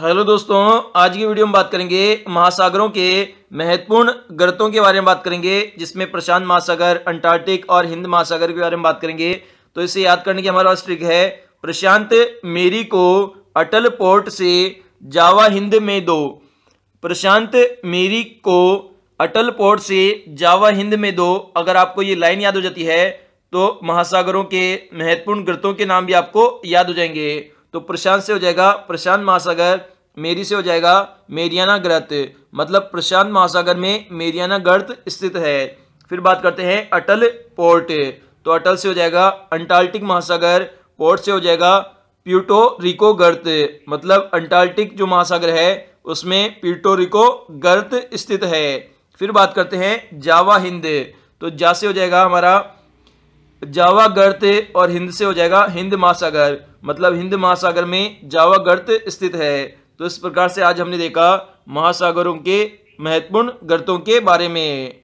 hello दोस्तों आज की वीडियो में बात करेंगे महासागरों के महत्वपूर्ण गर्तों के बारे में बात करेंगे जिसमें प्रशांत महासागर अंटार्कटिक और हिंद महासागर के बारे में बात करेंगे तो इसे याद करने की हमारे ट्रिक है प्रशांत मेरी को अटल पोर्ट से जावा हिंद में दो प्रशांत मेरी को अटल पोर्ट से जावा हिंद में दो अगर आपको ये लाइन याद हो जाती है तो महासागरों के महत्वपूर्ण गर्तों के नाम भी आपको याद हो जाएंगे तो प्रशांत से हो जाएगा प्रशांत महासागर मेरी से हो जाएगा मेरियाना गर्त मतलब प्रशांत महासागर में मेरियाना गर्त स्थित है फिर बात करते हैं अटल पोर्ट तो अटल से हो जाएगा अंटार्कटिक महासागर पोर्ट से हो जाएगा प्यूटो रिको गर्त मतलब अंटार्कटिक जो महासागर है उसमें प्यूटो रिको गर्त स्थित है फिर बात करते हैं जावा हिंद तो जा से हो जाएगा हमारा जावा गर्त और हिंद से हो जाएगा हिंद महासागर मतलब हिंद महासागर में जावा गर्त स्थित है तो इस प्रकार से आज हमने देखा महासागरों के महत्वपूर्ण गर्तों के बारे में